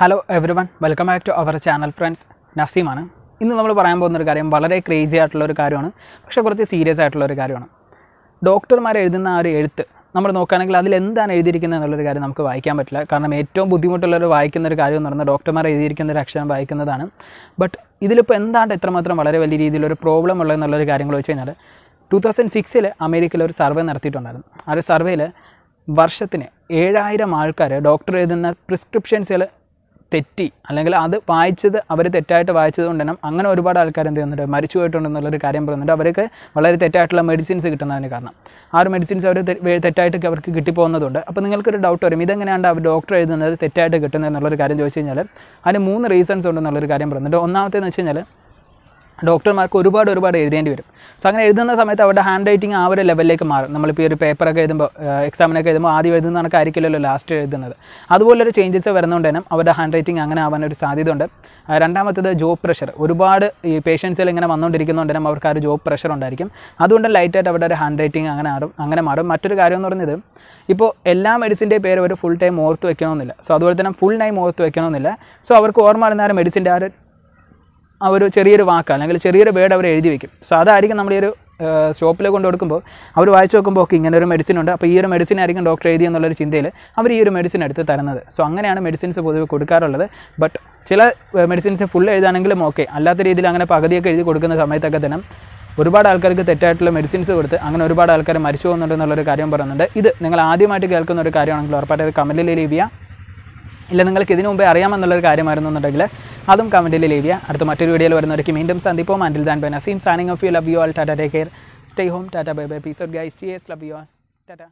hello everyone welcome back to our channel friends നസീമാണ് ഇന്ന് നമ്മൾ പറയാൻ പോകുന്ന ഒരു കാര്യം വളരെ ക്രേസി ആയിട്ടുള്ള ഒരു കാര്യമാണ് പക്ഷേ കുറച്ച് സീരിയസ് ആയിട്ടുള്ള ഒരു കാര്യമാണ് ഡോക്ടർമാർ എഴുതുന്ന ആ ഒരു എഴുത്ത് നമ്മൾ നോക്കുകയാണെങ്കിൽ അതിൽ എന്താണ് എഴുതിയിരിക്കുന്നത് എന്നുള്ളൊരു കാര്യം നമുക്ക് വായിക്കാൻ പറ്റില്ല കാരണം ഏറ്റവും ബുദ്ധിമുട്ടുള്ള ഒരു വായിക്കുന്ന ഒരു കാര്യം എന്ന് പറഞ്ഞാൽ ഡോക്ടർമാർ എഴുതിയിരിക്കുന്ന ഒരു അക്ഷരം വായിക്കുന്നതാണ് ബട്ട് ഇതിലിപ്പോൾ എന്താണ് എത്രമാത്രം വളരെ വലിയ രീതിയിലൊരു പ്രോബ്ലം ഉള്ളത് എന്നുള്ളൊരു കാര്യങ്ങൾ വെച്ച് കഴിഞ്ഞാൽ ടു തൗസൻഡ് സിക്സിൽ അമേരിക്കയിൽ ഒരു സർവേ നടത്തിയിട്ടുണ്ടായിരുന്നു ആ ഒരു സർവേയിൽ വർഷത്തിന് ഏഴായിരം ആൾക്കാർ ഡോക്ടർ എഴുതുന്ന പ്രിസ്ക്രിപ്ഷൻസുകൾ തെറ്റി അല്ലെങ്കിൽ അത് വായിച്ചത് അവർ തെറ്റായിട്ട് വായിച്ചത് കൊണ്ട് തന്നെ അങ്ങനെ ഒരുപാട് ആൾക്കാർ എന്ത് ചെയ്യുന്നുണ്ട് മരിച്ചു പോയിട്ടുണ്ടെന്നുള്ളൊരു കാര്യം പറയുന്നുണ്ട് അവർക്ക് വളരെ തെറ്റായിട്ടുള്ള മെഡിസിൻസ് കിട്ടുന്നതിന് കാരണം ആ ഒരു മെഡിസിൻസ് അവർ തെറ്റായിട്ട് അവർക്ക് കിട്ടിപ്പോകുന്നതുകൊണ്ട് അപ്പോൾ നിങ്ങൾക്കൊരു ഡൗട്ട് വരും ഇതെങ്ങനെയാണ് അവർ ഡോക്ടർ എഴുതുന്നത് തെറ്റായിട്ട് കിട്ടുന്നത് എന്നുള്ളൊരു കാര്യം ചോദിച്ചു കഴിഞ്ഞാൽ അതിന് മൂന്ന് റീസൺസ് ഉണ്ടെന്നുള്ളൊരു കാര്യം പറയുന്നുണ്ട് ഒന്നാമത്തേന്ന് വെച്ച് കഴിഞ്ഞാൽ ഡോക്ടർമാർക്ക് ഒരുപാട് ഒരുപാട് എഴുതേണ്ടി വരും സോ അങ്ങനെ എഴുതുന്ന സമയത്ത് അവരുടെ ഹാൻഡ് റൈറ്റിംഗ് ആ ഒരു ലെവലിലേക്ക് മാറും നമ്മളിപ്പോൾ ഒരു പേപ്പറൊക്കെ എഴുതുമ്പോൾ എക്സാമിനൊക്കെ എഴുതുമ്പോൾ ആദ്യം എഴുതുന്ന ആയിരിക്കില്ലല്ലോ ലാസ്റ്റ് എഴുതുന്നത് അതുപോലൊരു ചേഞ്ചസ് വരുന്നതുകൊണ്ട് തന്നെ അവരുടെ ഹാൻഡ് റൈറ്റിംഗ് അങ്ങനെ ആവാൻ ഒരു സാധ്യത ഉണ്ട് രണ്ടാമത്തത് ജോബ് പ്രഷർ ഒരുപാട് ഈ പേഷ്യൻസിൽ ഇങ്ങനെ വന്നുകൊണ്ടിരിക്കുന്നതുകൊണ്ട് തന്നെ അവർക്ക് ആ ഒരു ജോബ് പ്രഷർ ഉണ്ടായിരിക്കും അതുകൊണ്ട് ലൈറ്റായിട്ട് അവരുടെ ഒരു ഹാൻഡ് റൈറ്റിംഗ് അങ്ങനെ മാറും അങ്ങനെ മാറും മറ്റൊരു കാര്യം എന്ന് പറഞ്ഞത് ഇപ്പോൾ എല്ലാ മെഡിസിൻ്റെ പേര് ഒരു ഫുൾ ടൈം ഓർത്ത് വെക്കണമെന്നില്ല സോ അതുപോലെ തന്നെ ഫുൾ ടൈം ഓർത്ത് വെക്കണമെന്നില്ല സോ അവർക്ക് ഓർമ്മ അറിയുന്ന ആ മെഡിസിൻ്റെ ആ ഒരു ആ ഒരു ചെറിയൊരു വാക്ക് അല്ലെങ്കിൽ ചെറിയൊരു വേർഡ് അവർ എഴുതി വയ്ക്കും സോ അതായിരിക്കും നമ്മൾ ഈ ഒരു ഷോപ്പിൽ കൊണ്ട് കൊടുക്കുമ്പോൾ അവർ വായിച്ചു നോക്കുമ്പോൾ ഓക്കെ ഇങ്ങനെ ഒരു മെഡിസിൻ ഉണ്ട് അപ്പോൾ ഈ ഒരു മെഡിസിൻ ആയിരിക്കും ഡോക്ടർ എഴുതി എന്നുള്ളൊരു ചിന്തയിൽ അവർ ഈ ഒരു മെഡിസിൻ എടുത്ത് തരുന്നത് സോ അങ്ങനെയാണ് മെഡിസിൻസ് പൊതുവെ കൊടുക്കാറുള്ളത് ബട്ട് ചില മെഡിസിൻസ് ഫുൾ എഴുതാണെങ്കിലും ഓക്കെ അല്ലാത്ത രീതിയിൽ അങ്ങനെ പകുതിയൊക്കെ എഴുതി കൊടുക്കുന്ന സമയത്തൊക്കെ തന്നെ ഒരുപാട് ആൾക്കാർക്ക് തെറ്റായിട്ടുള്ള മെഡിസിൻസ് കൊടുത്ത് അങ്ങനെ ഒരുപാട് ആൾക്കാർ മരിച്ചു പോകുന്നുണ്ട് എന്നുള്ളൊരു കാര്യം പറയുന്നുണ്ട് ഇത് നിങ്ങൾ ആദ്യമായിട്ട് കേൾക്കുന്ന ഒരു കാര്യമാണെങ്കിൽ ഉറപ്പായിട്ട് കമൻറ്റിൽ ലീവ് ചെയ്യുക ഇല്ല നിങ്ങൾക്ക് ഇതിനു മുമ്പേ അറിയാമെന്നുള്ളൊരു എന്നുണ്ടെങ്കിൽ അതും കമൻറ്റിൽ ലീവ് ചെയ്യുക അടുത്ത മറ്റൊരു വീഡിയോയിൽ വരുന്നവർക്ക് വീണ്ടും സന്ദീപവും ആൻഡിൽ ദാൻ ബെനസീം signing off you love you all tata take care stay home tata bye bye peace off guys T S love you all Tata